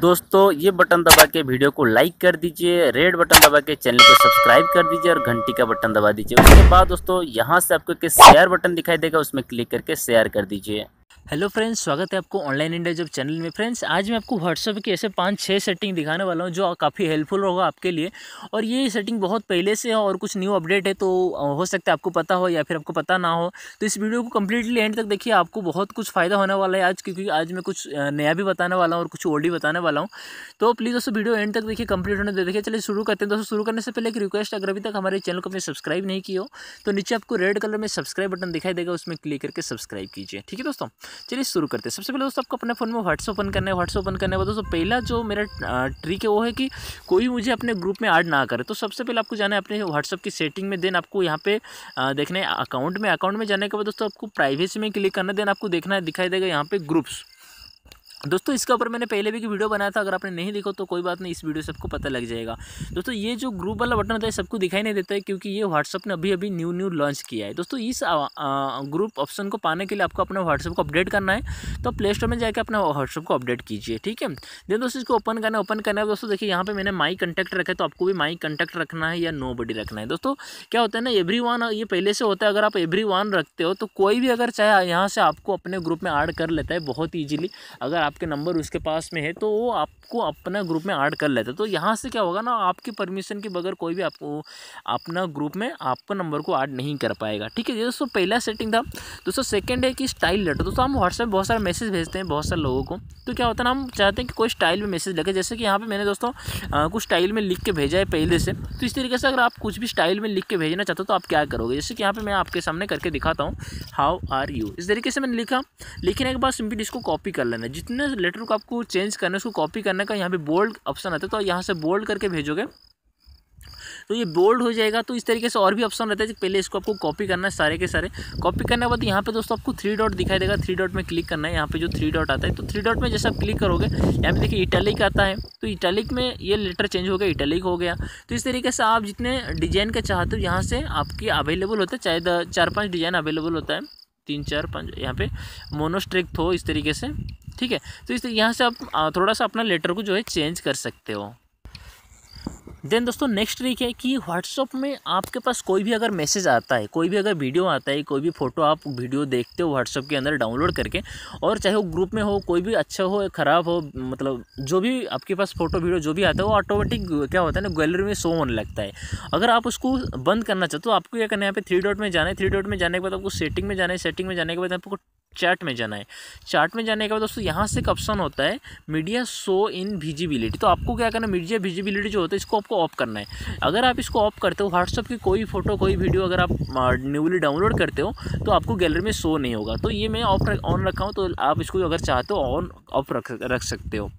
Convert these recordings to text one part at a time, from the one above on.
दोस्तों ये बटन दबा के वीडियो को लाइक कर दीजिए रेड बटन दबा के चैनल को सब्सक्राइब कर दीजिए और घंटी का बटन दबा दीजिए उसके बाद दोस्तों यहाँ से आपको एक शेयर बटन दिखाई देगा उसमें क्लिक करके शेयर कर दीजिए हेलो फ्रेंड्स स्वागत है आपको ऑनलाइन इंडिया जॉब चैनल में फ्रेंड्स आज मैं आपको व्हाट्सअप की ऐसे पांच छः सेटिंग दिखाने वाला हूं जो काफ़ी हेल्पफुल होगा आपके लिए और ये सेटिंग बहुत पहले से है और कुछ न्यू अपडेट है तो हो सकता है आपको पता हो या फिर आपको पता ना हो तो इस वीडियो को कम्प्लीटली एंड तक देखिए आपको बहुत कुछ फ़ायदा होने वाला है आज क्योंकि आज मैं कुछ नया भी बताने वाला हूँ और कुछ ओल्ड भी बताने वाला हूँ तो प्लीज़ दोस्तों वीडियो एंड तक देखिए कम्प्लीट होने देखिए चलिए शुरू करते हैं दोस्तों शुरू करने से पहले एक रिक्वेस्ट अगर अभी तक हमारे चैनल को अपने सब्सक्राइब नहीं किया हो तो नीचे आपको रेड कलर में सब्सक्राइब बटन दिखाई देगा उसमें क्लिक करके सब्सक्राइब कीजिए ठीक है दोस्तों चलिए शुरू करते हैं सबसे पहले दोस्तों आपको अपने फ़ोन में व्हाट्सअप ओपन करने है व्हाट्सअप ओपन करने के बाद दोस्तों पहला जो मेरा ट्रिक है वो है कि कोई मुझे अपने ग्रुप में ऐड ना करे तो सबसे पहले आपको जाना है अपने व्हाट्सअप की सेटिंग में देन आपको यहाँ पे देखना है अकाउंट में अकाउंट में जाने के बाद दोस्तों आपको प्राइवेसी में क्लिक करना है देन आपको देखना है दिखाई देगा यहाँ पे ग्रुप्स दोस्तों इसके ऊपर मैंने पहले भी एक वीडियो बनाया था अगर आपने नहीं देखो तो कोई बात नहीं इस वीडियो से आपको पता लग जाएगा दोस्तों ये जो ग्रुप वाला बटन होता है सबको दिखाई नहीं देता है क्योंकि ये व्हाट्सअप ने अभी अभी न्यू न्यू लॉन्च किया है दोस्तों इस ग्रुप ऑप्शन को पाने के लिए आपको अपना व्हाट्सअप को अपडेट करना है तो प्ले स्टोर में जाकर अपना व्हाट्सअप को अपडेट कीजिए ठीक है देन दोस्तों इसको ओपन करना है ओपन करना है दोस्तों देखिए यहाँ पर मैंने माई कंटेक्ट रखा है तो आपको भी माई कंटेक्ट रखना है या नो बडी रखना है दोस्तों क्या होता है ना एवरी ये पहले से होता है अगर आप एवरी रखते हो तो कोई भी अगर चाहे यहाँ से आपको अपने ग्रुप में ऐड कर लेता है बहुत ईजिली अगर आप आपके नंबर उसके पास में है तो वो आपको अपना ग्रुप में ऐड कर लेता है तो यहाँ से क्या होगा ना आपकी परमिशन के बगैर कोई भी आपको अपना ग्रुप में आपका नंबर को ऐड नहीं कर पाएगा ठीक है ये दोस्तों पहला सेटिंग था दोस्तों सेकेंड है कि स्टाइल लेटर दोस्तों हम व्हाट्सएप बहुत सारे मैसेज भेजते हैं बहुत सारे लोगों को तो क्या होता है ना हम चाहते हैं कि कोई स्टाइल में मैसेज लगे जैसे कि यहाँ पर मैंने दोस्तों कुछ स्टाइल में लिख के भेजा है पहले से तो इस तरीके से अगर आप कुछ भी स्टाइल में लिख के भेजना चाहते हो तो आप क्या करोगे जैसे कि यहाँ पर मैं आपके सामने करके दिखाता हूँ हाउ आर यू इस तरीके से मैंने लिखा लिखने के बाद सिंपली इसको कॉपी कर लेना जितने ना लेटर को आपको चेंज करना उसको कॉपी करने का यहाँ पे बोल्ड ऑप्शन आता है तो यहाँ से बोल्ड करके भेजोगे तो ये बोल्ड हो जाएगा तो इस तरीके से और भी ऑप्शन रहता है पहले इसको आपको कॉपी करना है सारे के सारे कॉपी करने के बाद यहाँ पे दोस्तों आपको थ्री डॉट दिखाई देगा थ्री डॉट में क्लिक करना है यहाँ पे जो थ्री डॉट आता है तो थ्री डॉट में जैसे आप क्लिक करोगे यहाँ पे देखिए इटैलिक आता है तो इटैलिक में ये लेटर चेंज हो गया इटैलिक हो गया तो इस तरीके से आप जितने डिजाइन का चाहते हो यहाँ से आपके अवेलेबल होता है चाहे चार पाँच डिजाइन अवेलेबल होता है तीन चार पाँच यहाँ पे मोनोस्ट्रिक्ट हो इस तरीके से ठीक है तो इस यहाँ से आप थोड़ा सा अपना लेटर को जो है चेंज कर सकते हो देन दोस्तों नेक्स्ट ट्रिक है कि व्हाट्सअप में आपके पास कोई भी अगर मैसेज आता है कोई भी अगर वीडियो आता है कोई भी फ़ोटो आप वीडियो देखते हो व्हाट्सअप के अंदर डाउनलोड करके और चाहे वो ग्रुप में हो कोई भी अच्छा हो ख़राब हो मतलब जो भी आपके पास फ़ोटो वीडियो जो भी आता है वो ऑटोमेटिक क्या होता है ना गैलरी में शो होने लगता है अगर आप उसको बंद करना चाहते हो तो आपको क्या करना है यहाँ पे थ्री डॉट में जाना है थ्री डॉट में जाने के बाद आपको सेटिंग में जाना है सेटिंग में जाने के बाद आपको चार्ट में जाना है चार्ट में जाने के बाद दोस्तों यहाँ से एक ऑप्शन होता है मीडिया शो इन विजिबिलिटी तो आपको क्या करना है मीडिया विजिबिलिटी जो होता है इसको आपको ऑफ करना है अगर आप इसको ऑफ करते हो व्हाट्सअप की कोई फोटो कोई वीडियो अगर आप न्यूली डाउनलोड करते हो तो आपको गैलरी में शो नहीं होगा तो ये मैं ऑफ ऑन रखा हूँ तो आप इसको अगर चाहते हो ऑन ऑफ रख रख सकते हो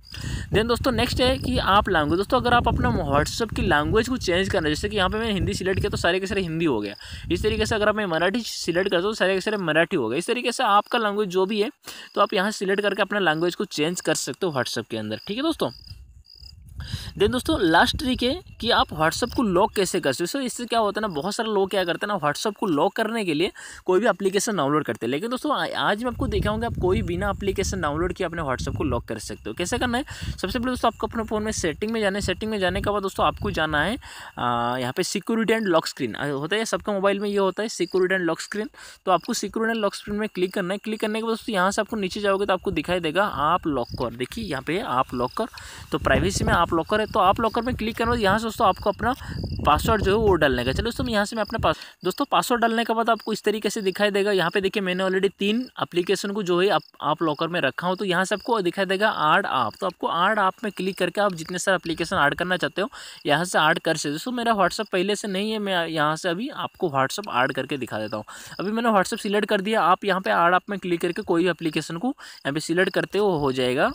देन दोस्तों नेक्स्ट है कि आप लैंग्वेज दोस्तों अगर आप अपना व्हाट्सअप की लैंग्वेज को चेंज करना जैसे कि यहाँ पर मैंने हिंदी सिलेक्ट किया तो सारे के सारे हिंदी हो गया इस तरीके से अगर आप मैं मराठी सिलेक्ट करता हूँ तो सारे के सारे मराठी हो गया इस तरीके से आपका लैंग्वेज जो भी है तो आप यहाँ सेलेक्ट करके अपना लैंग्वेज को चेंज कर सकते हो व्हाट्सएप के अंदर ठीक है दोस्तों देन दोस्तों लास्ट ट्रिक है कि आप व्हाट्सअप को लॉक कैसे कर सकते हो इससे क्या होता है ना बहुत सारे लोग क्या करते हैं ना व्हाट्सअप को लॉक करने के लिए कोई भी अपलीकेशन डाउनलोड करते हैं लेकिन दोस्तों आज मैं आपको दिखाऊंगा आप कोई बिना अपलीकेशन डाउनलोड किए अपने व्हाट्सअप को लॉक कर सकते हो कैसे करना है सबसे पहले दोस्तों आपको अपने फ़ोन में सेटिंग में जाना है सेटिंग में जाने के बाद दोस्तों आपको जाना है यहाँ पे सिक्योरिटी एंड लॉक स्क्रीन होता है सबका मोबाइल में ये होता है सिक्योरिटी एंड लॉक स्क्रीन तो आपको सिक्योरिटी एंड लॉक स्क्रीन में क्लिक करना है क्लिक करने के बाद दोस्तों यहाँ से आपको नीचे जाओगे तो आपको दिखाई देगा आप लॉक कर देखिए यहाँ पे आप लॉक कर तो प्राइवेसी में आप लॉकर है तो आप लॉकर में क्लिक करना यहाँ से दोस्तों आपको अपना पासवर्ड जो है वो डालने का चलो दोस्तों यहाँ से मैं अपना पास दोस्तों पासवर्ड डालने के बाद आपको इस तरीके से दिखाई देगा यहाँ पे देखिए मैंने ऑलरेडी तीन एप्लीकेशन को जो है आप, लॉकर में रखा हूँ तो यहाँ से आपको दिखाई देगा आर्ड आप तो आपको आर्ड आप में क्लिक करके आप जितने सारे एप्लीकेशन ऐड करना चाहते हो यहाँ से ऐड कर सकते दोस्तों मेरा व्हाट्सअप पहले से नहीं है मैं यहाँ से अभी आपको व्हाट्सअप ऐड करके दिखा देता हूँ अभी मैंने व्हाट्सअप सिलेक्ट कर दिया आप यहाँ पे आर्ड आप में क्लिक करके कोई भी एप्लीकेशन को यहाँ पे सिलेक्ट करते हो जाएगा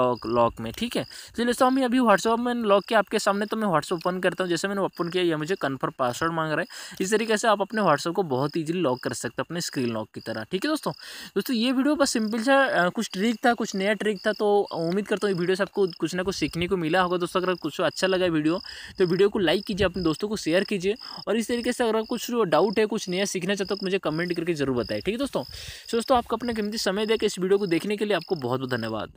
लॉक लॉक में ठीक है चलिए दोस्तों हम अभी व्हाट्सअप में लॉक किया आपके सामने तो मैं व्हाट्सअप ओपन करता हूँ जैसे मैंने ओपन किया या मुझे कन्फर्म पासवर्ड मांग रहा है इस तरीके से आप अपने व्हाट्सअप को बहुत ईजिली लॉक कर सकते हो अपने स्क्रीन लॉक की तरह ठीक है दोस्तों दोस्तों ये वीडियो बस सिंपल सा कुछ ट्रिक था कुछ नया ट्रिक था तो उम्मीद करता हूँ ये वीडियो से आपको कुछ ना कुछ सीखने को मिला होगा दोस्तों अगर कुछ अच्छा लगा वीडियो तो वीडियो को लाइक कीजिए अपने दोस्तों को शेयर कीजिए और इस तरीके से अगर कुछ डाउट है कुछ नया सीखना चाहते हो तो मुझे कमेंट करके जरूर बताए ठीक है दोस्तों दोस्तों आपका अपना कीमती समय देकर इस वीडियो को देखने के लिए आपको बहुत बहुत धन्यवाद